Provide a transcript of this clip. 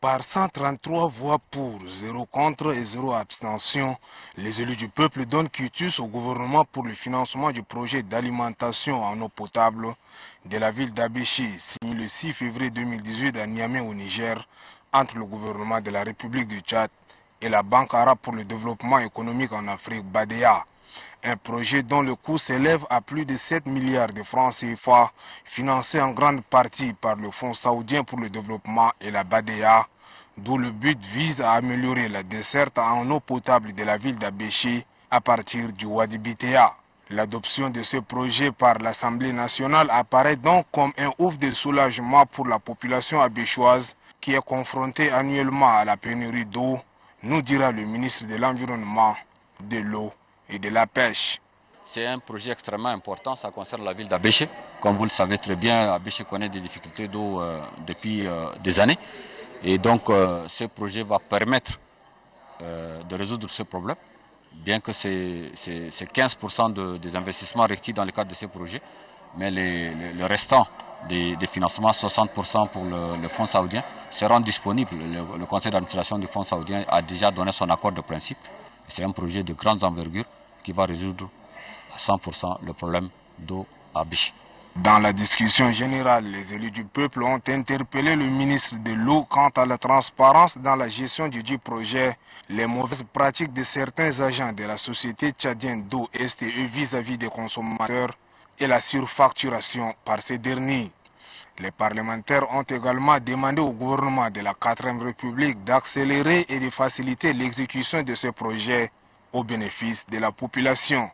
Par 133 voix pour, 0 contre et 0 abstention, les élus du peuple donnent quitus au gouvernement pour le financement du projet d'alimentation en eau potable de la ville d'Abéché, signé le 6 février 2018 à Niamey au Niger, entre le gouvernement de la République du Tchad et la Banque arabe pour le développement économique en Afrique, BADEA. Un projet dont le coût s'élève à plus de 7 milliards de francs CFA, financé en grande partie par le Fonds saoudien pour le développement et la BADEA, dont le but vise à améliorer la desserte en eau potable de la ville d'Abéché à partir du Wadi Bitea. L'adoption de ce projet par l'Assemblée nationale apparaît donc comme un ouf de soulagement pour la population abéchoise qui est confrontée annuellement à la pénurie d'eau, nous dira le ministre de l'Environnement, de l'eau et de la pêche. C'est un projet extrêmement important, ça concerne la ville d'Abéché. Comme vous le savez très bien, Abéché connaît des difficultés d'eau euh, depuis euh, des années. Et donc euh, ce projet va permettre de résoudre ce problème, bien que c'est 15% des investissements requis dans le cadre de ce projet, mais le restant des, financements, 60% pour le, fonds saoudien, seront disponibles. le conseil d'administration du fonds saoudien a déjà donné son accord de principe. C'est un projet de grande envergure qui va résoudre à 100% le problème d'eau à Dans la discussion générale, les élus du peuple ont interpellé le ministre de l'eau quant à la transparence dans la gestion du projet, les mauvaises pratiques de certains agents de la société tchadienne d'eau STE vis-à-vis des consommateurs et la surfacturation par ces derniers. Les parlementaires ont également demandé au gouvernement de la 4e République d'accélérer et de faciliter l'exécution de ce projet au bénéfice de la population.